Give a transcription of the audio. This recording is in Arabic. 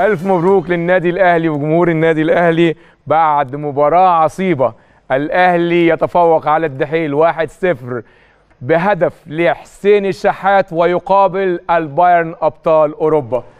ألف مبروك للنادي الأهلي وجمهور النادي الأهلي بعد مباراة عصيبة الأهلي يتفوق على الدحيل 1-0 بهدف لحسين الشحات ويقابل البايرن أبطال أوروبا